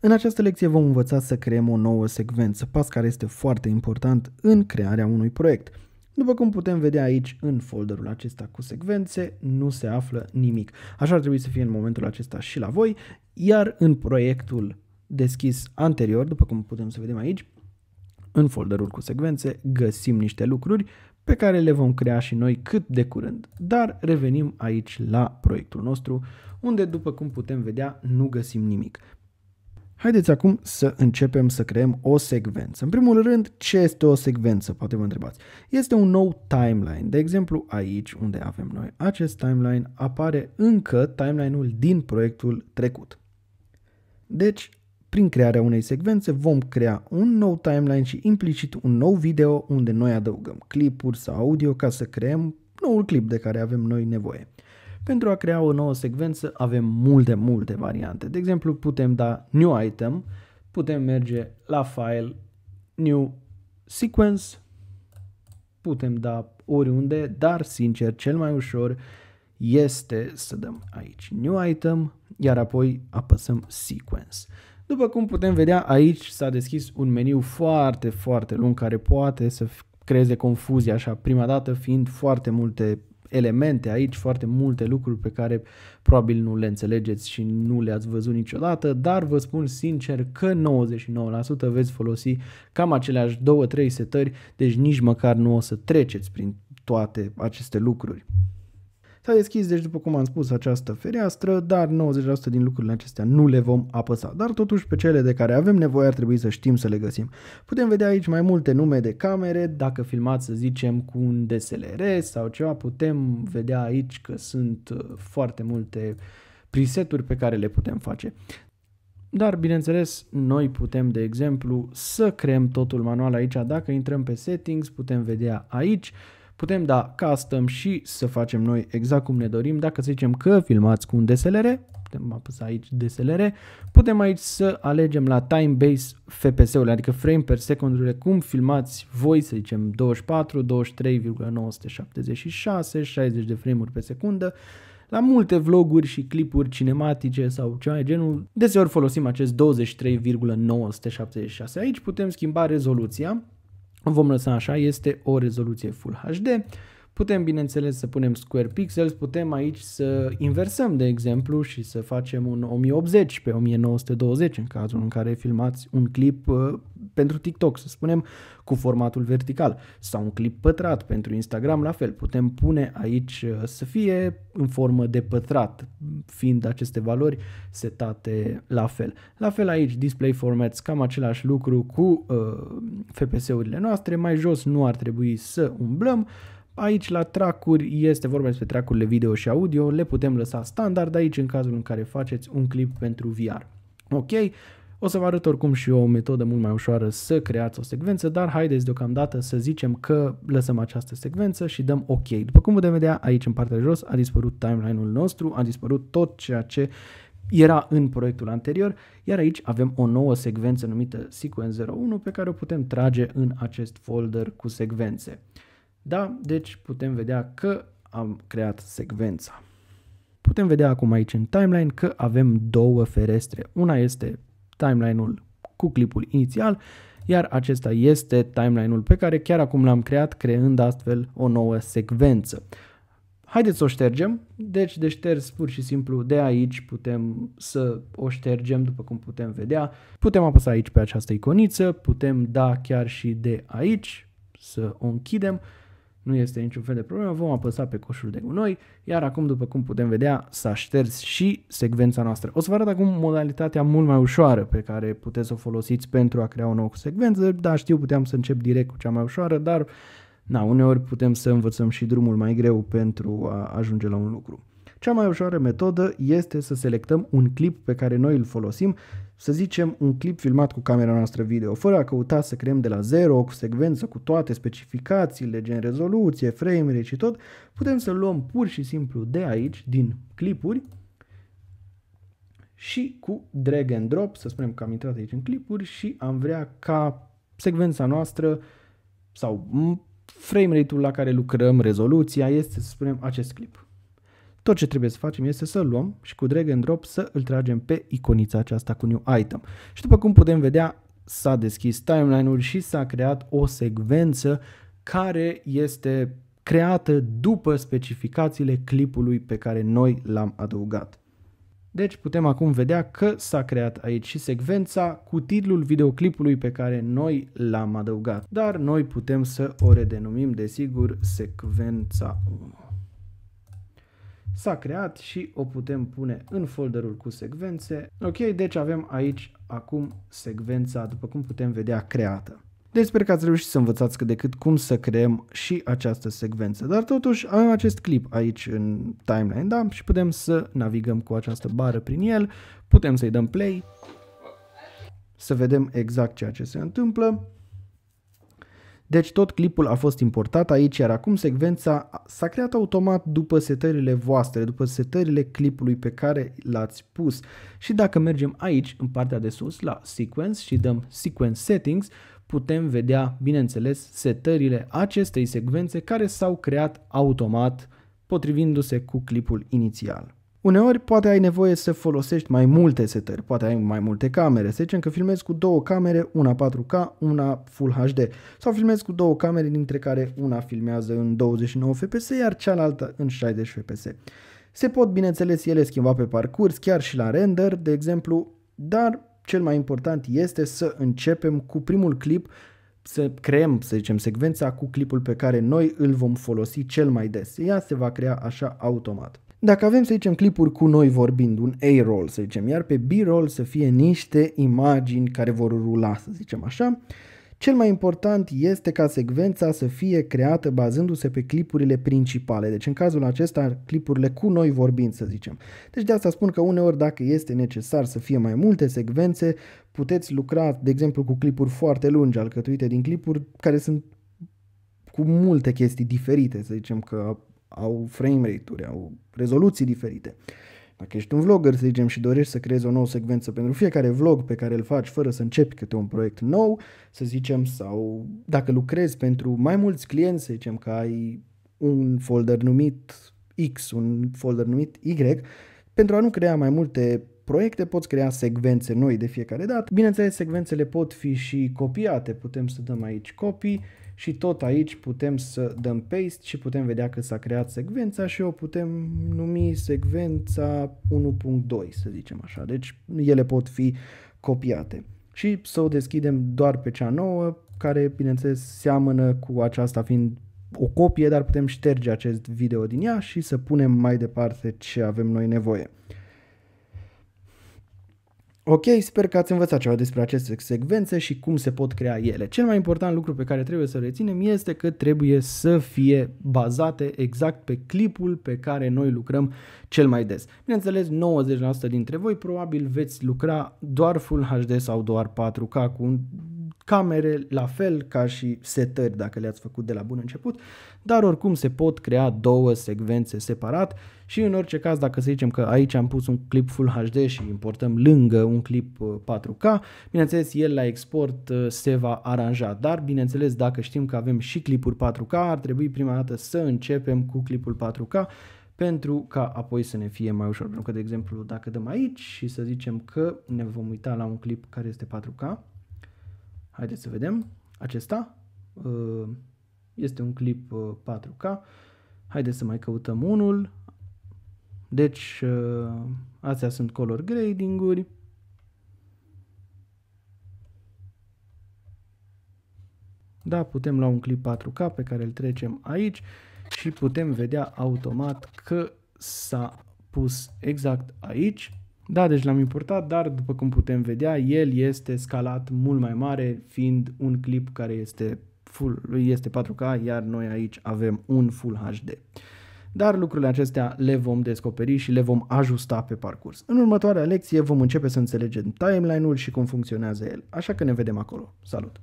În această lecție vom învăța să creăm o nouă secvență, pas care este foarte important în crearea unui proiect. După cum putem vedea aici, în folderul acesta cu secvențe, nu se află nimic. Așa ar trebui să fie în momentul acesta și la voi, iar în proiectul deschis anterior, după cum putem să vedem aici, în folderul cu secvențe găsim niște lucruri pe care le vom crea și noi cât de curând, dar revenim aici la proiectul nostru, unde, după cum putem vedea, nu găsim nimic. Haideți acum să începem să creăm o secvență. În primul rând, ce este o secvență? Poate vă întrebați. Este un nou timeline. De exemplu, aici unde avem noi acest timeline apare încă timeline-ul din proiectul trecut. Deci, prin crearea unei secvențe vom crea un nou timeline și implicit un nou video unde noi adăugăm clipuri sau audio ca să creăm noul clip de care avem noi nevoie. Pentru a crea o nouă secvență avem multe, multe variante. De exemplu, putem da New Item, putem merge la File, New Sequence, putem da oriunde, dar sincer, cel mai ușor este să dăm aici New Item, iar apoi apăsăm Sequence. După cum putem vedea, aici s-a deschis un meniu foarte, foarte lung care poate să creeze confuzie așa prima dată fiind foarte multe elemente aici, foarte multe lucruri pe care probabil nu le înțelegeți și nu le-ați văzut niciodată, dar vă spun sincer că 99% veți folosi cam aceleași 2-3 setări, deci nici măcar nu o să treceți prin toate aceste lucruri. S-a deschis, deci, după cum am spus, această fereastră, dar 90% din lucrurile acestea nu le vom apăsa. Dar totuși pe cele de care avem nevoie ar trebui să știm să le găsim. Putem vedea aici mai multe nume de camere, dacă filmați, să zicem, cu un DSLR sau ceva, putem vedea aici că sunt uh, foarte multe preseturi pe care le putem face. Dar, bineînțeles, noi putem, de exemplu, să creăm totul manual aici. Dacă intrăm pe settings, putem vedea aici Putem da custom și să facem noi exact cum ne dorim. Dacă să zicem că filmați cu un DSLR, putem apăsa aici DSLR, putem aici să alegem la time base FPS-urile, adică frame per second cum filmați voi, să zicem 24, 23,976, 60 de frame-uri pe secundă, la multe vloguri și clipuri cinematice sau ceva de genul, deseori folosim acest 23,976. Aici putem schimba rezoluția vom lăsa așa, este o rezoluție Full HD. Putem, bineînțeles, să punem square pixels, putem aici să inversăm, de exemplu, și să facem un 1080 pe 1920 în cazul în care filmați un clip uh, pentru TikTok, să spunem, cu formatul vertical sau un clip pătrat pentru Instagram, la fel, putem pune aici uh, să fie în formă de pătrat, fiind aceste valori setate la fel. La fel aici, display formats, cam același lucru cu uh, FPS-urile noastre, mai jos nu ar trebui să umblăm, Aici la tracuri este vorba despre tracurile video și audio, le putem lăsa standard aici în cazul în care faceți un clip pentru VR. Ok, o să vă arăt oricum și eu o metodă mult mai ușoară să creați o secvență, dar haideți deocamdată să zicem că lăsăm această secvență și dăm OK. După cum putem vedea, aici în partea de jos a dispărut timeline-ul nostru, a dispărut tot ceea ce era în proiectul anterior, iar aici avem o nouă secvență numită Sequence 01 pe care o putem trage în acest folder cu secvențe. Da, deci putem vedea că am creat secvența. Putem vedea acum aici în timeline că avem două ferestre. Una este timeline-ul cu clipul inițial, iar acesta este timeline-ul pe care chiar acum l-am creat, creând astfel o nouă secvență. Haideți să o ștergem, deci de șters pur și simplu de aici putem să o ștergem după cum putem vedea. Putem apăsa aici pe această iconiță, putem da chiar și de aici să o închidem nu este niciun fel de problemă, vom apăsa pe coșul de gunoi, iar acum, după cum putem vedea, s-a șters și secvența noastră. O să vă arăt acum modalitatea mult mai ușoară pe care puteți să o folosiți pentru a crea o nouă secvență, dar știu, puteam să încep direct cu cea mai ușoară, dar na, uneori putem să învățăm și drumul mai greu pentru a ajunge la un lucru. Cea mai ușoară metodă este să selectăm un clip pe care noi îl folosim, să zicem un clip filmat cu camera noastră video, fără a căuta să creăm de la zero o secvență cu toate specificațiile, gen rezoluție, frame rate și deci tot, putem să luăm pur și simplu de aici, din clipuri, și cu drag and drop, să spunem că am intrat aici în clipuri și am vrea ca secvența noastră sau frame rate-ul la care lucrăm, rezoluția, este să spunem acest clip. Tot ce trebuie să facem este să luăm și cu drag and drop să îl tragem pe iconița aceasta cu new item. Și după cum putem vedea, s-a deschis timeline-ul și s-a creat o secvență care este creată după specificațiile clipului pe care noi l-am adăugat. Deci putem acum vedea că s-a creat aici și secvența cu titlul videoclipului pe care noi l-am adăugat, dar noi putem să o redenumim desigur secvența 1 s-a creat și o putem pune în folderul cu secvențe. Ok, deci avem aici acum secvența, după cum putem vedea, creată. Deci sper că ați reușit să învățați cât de cât cum să creăm și această secvență, dar totuși avem acest clip aici în timeline, da? Și putem să navigăm cu această bară prin el, putem să-i dăm play, să vedem exact ceea ce se întâmplă. Deci tot clipul a fost importat aici, iar acum secvența s-a creat automat după setările voastre, după setările clipului pe care l-ați pus. Și dacă mergem aici, în partea de sus, la Sequence și dăm Sequence Settings, putem vedea, bineînțeles, setările acestei secvențe care s-au creat automat potrivindu-se cu clipul inițial. Uneori poate ai nevoie să folosești mai multe setări, poate ai mai multe camere. Să zicem că filmezi cu două camere, una 4K, una Full HD. Sau filmezi cu două camere, dintre care una filmează în 29 fps, iar cealaltă în 60 fps. Se pot, bineînțeles, ele schimba pe parcurs, chiar și la render, de exemplu, dar cel mai important este să începem cu primul clip să creăm, să zicem, secvența cu clipul pe care noi îl vom folosi cel mai des. Ea se va crea așa automat. Dacă avem, să zicem, clipuri cu noi vorbind, un A-roll, să zicem, iar pe B-roll să fie niște imagini care vor rula, să zicem așa, cel mai important este ca secvența să fie creată bazându-se pe clipurile principale, deci în cazul acesta clipurile cu noi vorbind, să zicem. Deci de asta spun că uneori dacă este necesar să fie mai multe secvențe, puteți lucra, de exemplu, cu clipuri foarte lungi, alcătuite din clipuri care sunt cu multe chestii diferite, să zicem că au frame rate-uri, au rezoluții diferite. Dacă ești un vlogger, să zicem, și dorești să creezi o nouă secvență pentru fiecare vlog pe care îl faci fără să începi câte un proiect nou, să zicem, sau dacă lucrezi pentru mai mulți clienți, să zicem că ai un folder numit X, un folder numit Y, pentru a nu crea mai multe proiecte, poți crea secvențe noi de fiecare dată. Bineînțeles, secvențele pot fi și copiate, putem să dăm aici copii și tot aici putem să dăm paste și putem vedea că s-a creat secvența și o putem numi secvența 1.2 să zicem așa, deci ele pot fi copiate. Și să o deschidem doar pe cea nouă, care bineînțeles seamănă cu aceasta fiind o copie, dar putem șterge acest video din ea și să punem mai departe ce avem noi nevoie. Ok, sper că ați învățat ceva despre aceste secvențe și cum se pot crea ele. Cel mai important lucru pe care trebuie să reținem este că trebuie să fie bazate exact pe clipul pe care noi lucrăm cel mai des. Bineînțeles, 90% dintre voi probabil veți lucra doar Full HD sau doar 4K cu un camere, la fel ca și setări dacă le-ați făcut de la bun început, dar oricum se pot crea două secvențe separat și în orice caz dacă să zicem că aici am pus un clip Full HD și importăm lângă un clip 4K, uh, bineînțeles el la export uh, se va aranja, dar bineînțeles dacă știm că avem și clipuri 4K ar trebui prima dată să începem cu clipul 4K pentru ca apoi să ne fie mai ușor. Pentru că, de exemplu, dacă dăm aici și să zicem că ne vom uita la un clip care este 4K, Haideți să vedem. Acesta uh, este un clip 4K. Uh, Haideți să mai căutăm unul. Deci, uh, astea sunt color grading-uri. Da, putem lua un clip 4K pe care îl trecem aici și putem vedea automat că s-a pus exact aici. Da, deci l-am importat, dar după cum putem vedea, el este scalat mult mai mare, fiind un clip care este, full, este 4K, iar noi aici avem un Full HD. Dar lucrurile acestea le vom descoperi și le vom ajusta pe parcurs. În următoarea lecție vom începe să înțelegem timeline-ul și cum funcționează el, așa că ne vedem acolo. Salut!